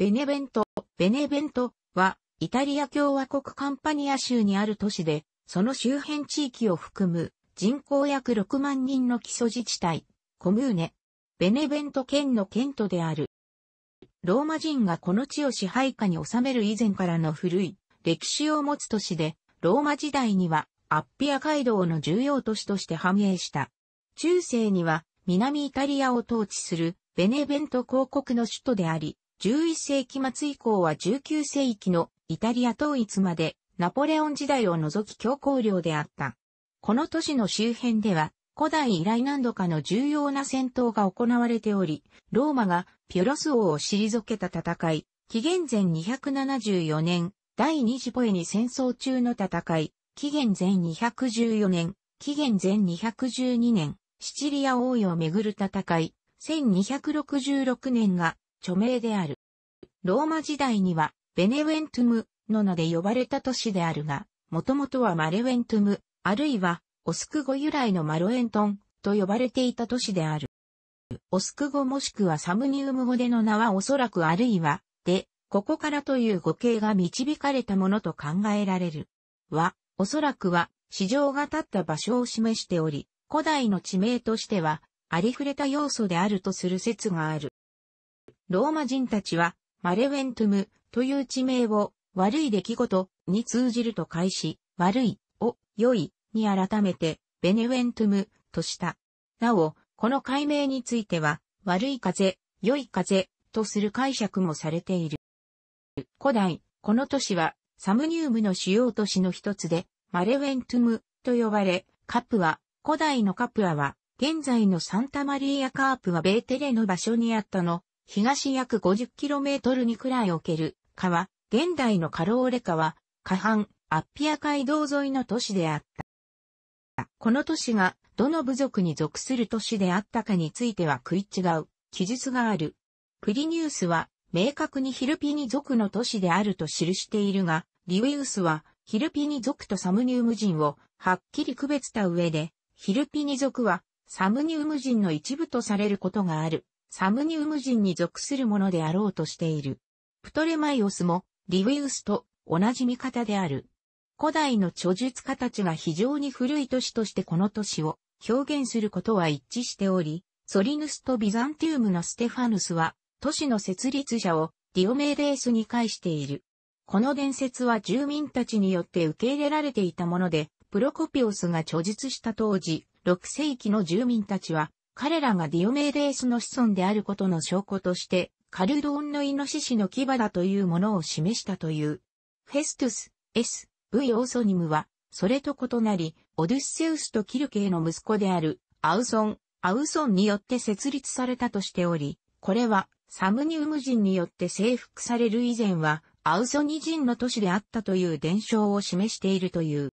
ベネベント、ベネベントは、イタリア共和国カンパニア州にある都市で、その周辺地域を含む人口約6万人の基礎自治体、コムーネ、ベネベント県の県都である。ローマ人がこの地を支配下に収める以前からの古い歴史を持つ都市で、ローマ時代にはアッピア街道の重要都市として繁栄した。中世には南イタリアを統治するベネベント公国の首都であり、11世紀末以降は19世紀のイタリア統一までナポレオン時代を除き強行領であった。この都市の周辺では古代以来何度かの重要な戦闘が行われており、ローマがピュロス王を退けた戦い、紀元前274年、第二次ポエニ戦争中の戦い、紀元前214年、紀元前212年、シチリア王位をめぐる戦い、1266年が著名である。ローマ時代には、ベネウェントゥムの名で呼ばれた都市であるが、もともとはマレウェントゥム、あるいは、オスク語由来のマロエントンと呼ばれていた都市である。オスク語もしくはサムニウム語での名はおそらくあるいは、で、ここからという語形が導かれたものと考えられる。は、おそらくは、市場が立った場所を示しており、古代の地名としては、ありふれた要素であるとする説がある。ローマ人たちは、マレウェントゥムという地名を悪い出来事に通じると開始、悪いを良いに改めてベネウェントゥムとした。なお、この解明については、悪い風、良い風とする解釈もされている。古代、この都市はサムニウムの主要都市の一つで、マレウェントゥムと呼ばれ、カプア、古代のカプアは、現在のサンタマリーアカープはベーテレの場所にあったの東約 50km にくらいおける川、現代のカローレ川、下半、アッピア街道沿いの都市であった。この都市がどの部族に属する都市であったかについては食い違う記述がある。プリニウスは明確にヒルピニ族の都市であると記しているが、リウィウスはヒルピニ族とサムニウム人をはっきり区別した上で、ヒルピニ族はサムニウム人の一部とされることがある。サムニウム人に属するものであろうとしている。プトレマイオスもリウィウスと同じ見方である。古代の著述家たちが非常に古い都市としてこの都市を表現することは一致しており、ソリヌスとビザンティウムのステファヌスは都市の設立者をディオメーデースに介している。この伝説は住民たちによって受け入れられていたもので、プロコピオスが著述した当時、6世紀の住民たちは彼らがディオメーデースの子孫であることの証拠として、カルドーンのイノシシの牙だというものを示したという。フェストゥス、S、V オーソニムは、それと異なり、オデュッセウスとキルケイの息子である、アウソン、アウソンによって設立されたとしており、これは、サムニウム人によって征服される以前は、アウソニ人の都市であったという伝承を示しているという。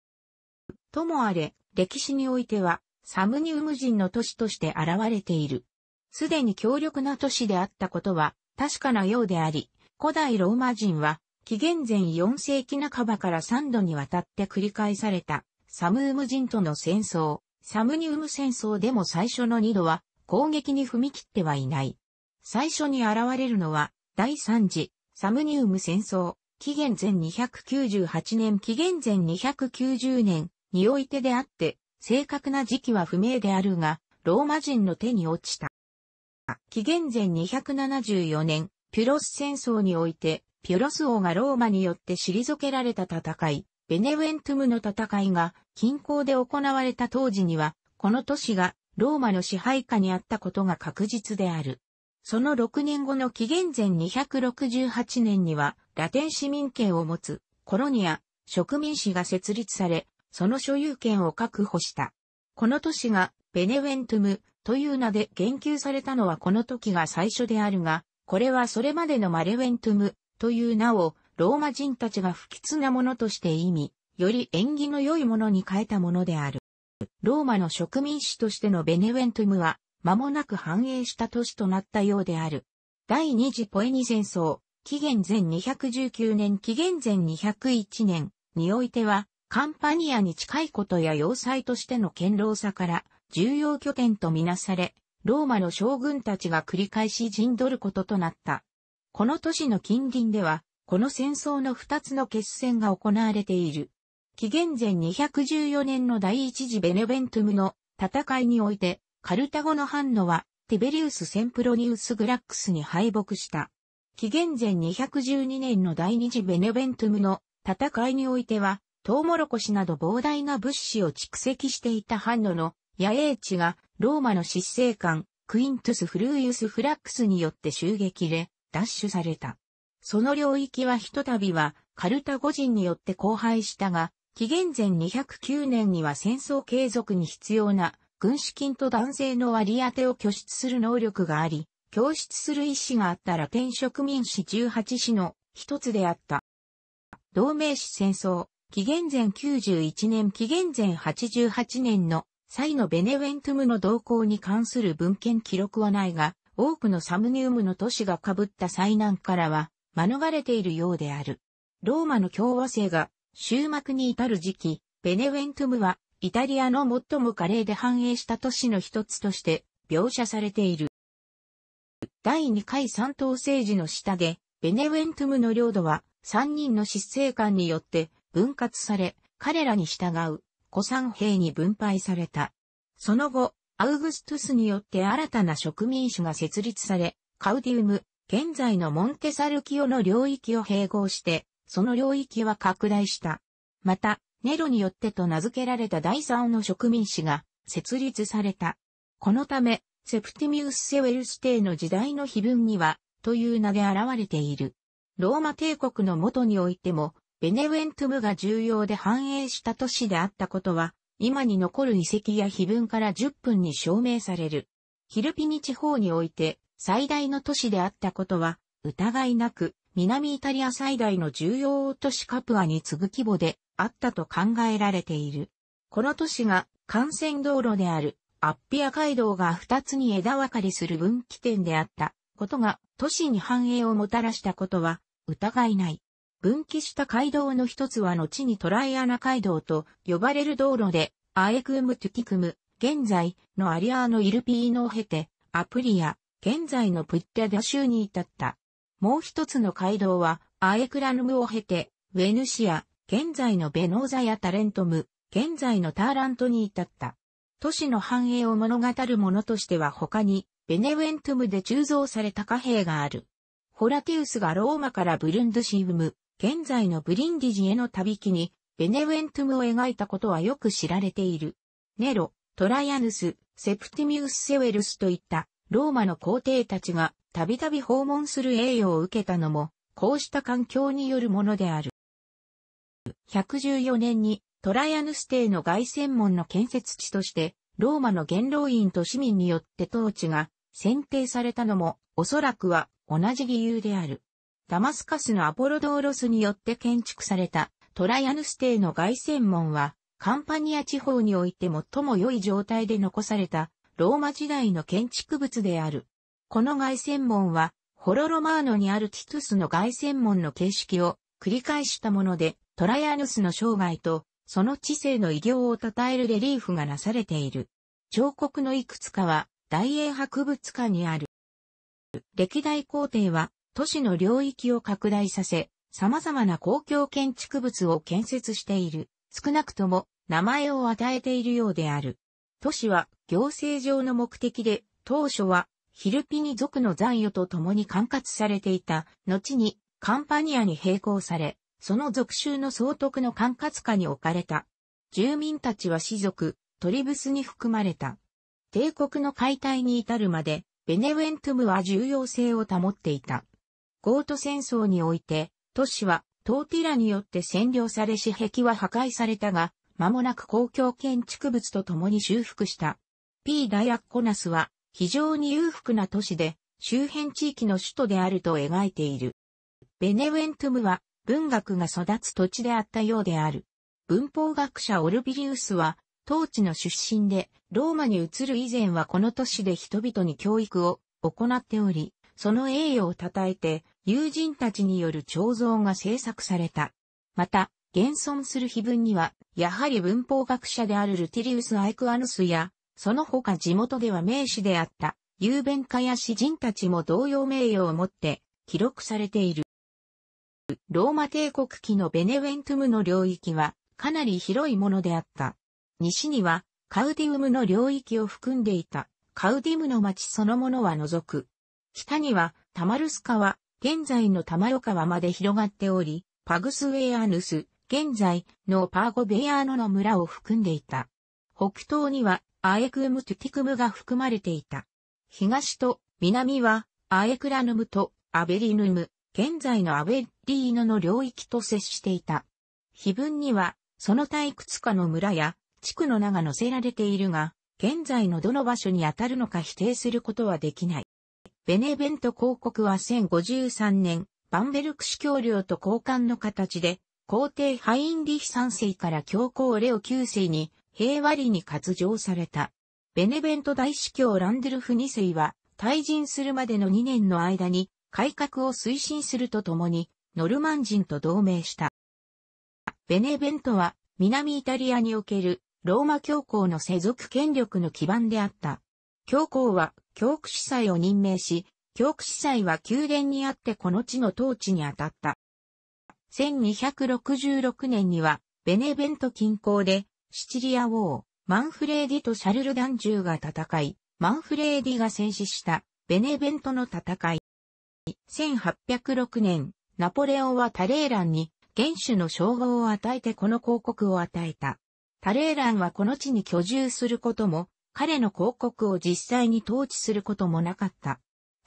ともあれ、歴史においては、サムニウム人の都市として現れている。すでに強力な都市であったことは確かなようであり、古代ローマ人は紀元前4世紀半ばから3度にわたって繰り返されたサムウム人との戦争、サムニウム戦争でも最初の2度は攻撃に踏み切ってはいない。最初に現れるのは第3次サムニウム戦争、紀元前298年紀元前290年においてであって、正確な時期は不明であるが、ローマ人の手に落ちた。紀元前274年、ピュロス戦争において、ピュロス王がローマによって退けられた戦い、ベネウェントムの戦いが近郊で行われた当時には、この都市がローマの支配下にあったことが確実である。その6年後の紀元前268年には、ラテン市民権を持つコロニア、植民市が設立され、その所有権を確保した。この都市がベネウェントムという名で言及されたのはこの時が最初であるが、これはそれまでのマレウェントムという名をローマ人たちが不吉なものとして意味、より縁起の良いものに変えたものである。ローマの植民地としてのベネウェントムは、間もなく繁栄した都市となったようである。第二次ポエニ戦争、紀元前219年紀元前201年においては、カンパニアに近いことや要塞としての堅牢さから重要拠点とみなされ、ローマの将軍たちが繰り返し陣取ることとなった。この都市の近隣では、この戦争の二つの決戦が行われている。紀元前214年の第一次ベネベントムの戦いにおいて、カルタゴの反応は、ティベリウス・センプロニウス・グラックスに敗北した。紀元前212年の第二次ベネベントムの戦いにおいては、トウモロコシなど膨大な物資を蓄積していたハンノの野営地がローマの執政官クイントゥス・フルーユス・フラックスによって襲撃で奪取された。その領域はひとたびはカルタゴ人によって荒廃したが、紀元前209年には戦争継続に必要な軍資金と男性の割り当てを拠出する能力があり、供出する意思があったラテン植民市18市の一つであった。同盟市戦争。紀元前91年紀元前88年の際のベネウェントムの動向に関する文献記録はないが、多くのサムニウムの都市が被った災難からは免れているようである。ローマの共和制が終幕に至る時期、ベネウェントムはイタリアの最も華麗で繁栄した都市の一つとして描写されている。第2回三島政治の下で、ベネウェントムの領土は3人の執政官によって分割され、彼らに従う、古参兵に分配された。その後、アウグストゥスによって新たな植民主が設立され、カウディウム、現在のモンテサルキオの領域を併合して、その領域は拡大した。また、ネロによってと名付けられた第三の植民主が設立された。このため、セプティミウス・セウェルス帝の時代の碑文には、という名で現れている。ローマ帝国の元においても、ベネウェントゥムが重要で繁栄した都市であったことは、今に残る遺跡や碑文から10分に証明される。ヒルピニ地方において最大の都市であったことは、疑いなく、南イタリア最大の重要都市カプアに次ぐ規模であったと考えられている。この都市が幹線道路であるアッピア街道が2つに枝分かれする分岐点であったことが都市に繁栄をもたらしたことは疑いない。分岐した街道の一つは後にトライアナ街道と呼ばれる道路で、アエクム・トゥキクム、現在のアリアーノ・イルピーノを経て、アプリア、現在のプッテダ州に至った。もう一つの街道は、アエクラヌムを経て、ウェヌシア、現在のベノーザやタレントム、現在のターラントに至った。都市の繁栄を物語るものとしては他に、ベネウェントムで鋳造された貨幣がある。ホラティウスがローマからブルンドシウム、現在のブリンディジへの旅記に、ベネウェントムを描いたことはよく知られている。ネロ、トライアヌス、セプティミウス・セウェルスといったローマの皇帝たちがたびたび訪問する栄誉を受けたのも、こうした環境によるものである。114年にトライアヌス帝の凱旋門の建設地として、ローマの元老院と市民によって統治が選定されたのも、おそらくは同じ理由である。ダマスカスのアポロドーロスによって建築されたトライアヌス帝の凱旋門は、カンパニア地方において最も良い状態で残されたローマ時代の建築物である。この凱旋門は、ホロロマーノにあるティトゥスの凱旋門の形式を繰り返したもので、トライアヌスの生涯と、その知性の偉業を称えるレリーフがなされている。彫刻のいくつかは、大英博物館にある。歴代皇帝は、都市の領域を拡大させ、様々な公共建築物を建設している、少なくとも名前を与えているようである。都市は行政上の目的で、当初はヒルピニ族の残余と共に管轄されていた、後にカンパニアに並行され、その属州の総督の管轄下に置かれた。住民たちは士族、トリブスに含まれた。帝国の解体に至るまで、ベネウェントムは重要性を保っていた。ゴート戦争において、都市はトーティラによって占領され私壁は破壊されたが、間もなく公共建築物と共に修復した。P ダイアッコナスは非常に裕福な都市で、周辺地域の首都であると描いている。ベネウェントムは文学が育つ土地であったようである。文法学者オルビリウスは、当地の出身で、ローマに移る以前はこの都市で人々に教育を行っており、その栄誉を称えて、友人たちによる彫像が制作された。また、現存する碑文には、やはり文法学者であるルティリウス・アイクアヌスや、その他地元では名士であった、雄弁家や詩人たちも同様名誉を持って記録されている。ローマ帝国期のベネウェントムの領域はかなり広いものであった。西にはカウディウムの領域を含んでいたカウディムの町そのものは除く。北には、タマルス川、現在のタマロ川まで広がっており、パグスウェアヌス、現在のパーゴベアーノの村を含んでいた。北東にはアエクウムトゥティクムが含まれていた。東と南はアエクラヌムとアベリヌム、現在のアベリーノの領域と接していた。碑文には、その退屈くつかの村や地区の名が載せられているが、現在のどの場所に当たるのか否定することはできない。ベネベント公国は1053年、バンベルク司教領と交換の形で、皇帝ハインリヒ3世から教皇レオ9世に平和裏に割譲された。ベネベント大司教ランデルフ2世は、退陣するまでの2年の間に、改革を推進するとともに、ノルマン人と同盟した。ベネベントは、南イタリアにおける、ローマ教皇の世俗権力の基盤であった。教皇は教区司祭を任命し、教区司祭は宮殿にあってこの地の統治に当たった。1266年には、ベネベント近郊で、シチリア王、マンフレーディとシャルル・ダンジューが戦い、マンフレーディが戦死した、ベネベントの戦い。1806年、ナポレオンはタレーランに、元首の称号を与えてこの広告を与えた。タレーランはこの地に居住することも、彼の広告を実際に統治することもなかった。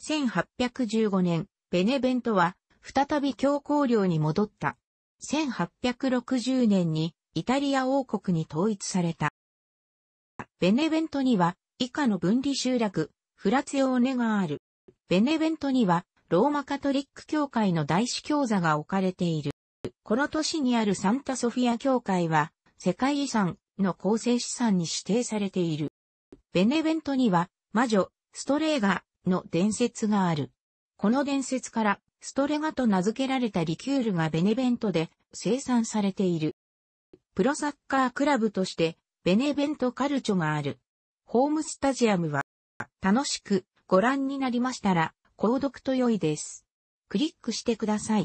1815年、ベネベントは再び教皇領に戻った。1860年にイタリア王国に統一された。ベネベントには以下の分離集落、フラツヨーネがある。ベネベントにはローマカトリック教会の大司教座が置かれている。この都市にあるサンタソフィア教会は世界遺産の構成資産に指定されている。ベネベントには、魔女、ストレーガの伝説がある。この伝説から、ストレガと名付けられたリキュールがベネベントで生産されている。プロサッカークラブとして、ベネベントカルチョがある。ホームスタジアムは、楽しくご覧になりましたら、購読と良いです。クリックしてください。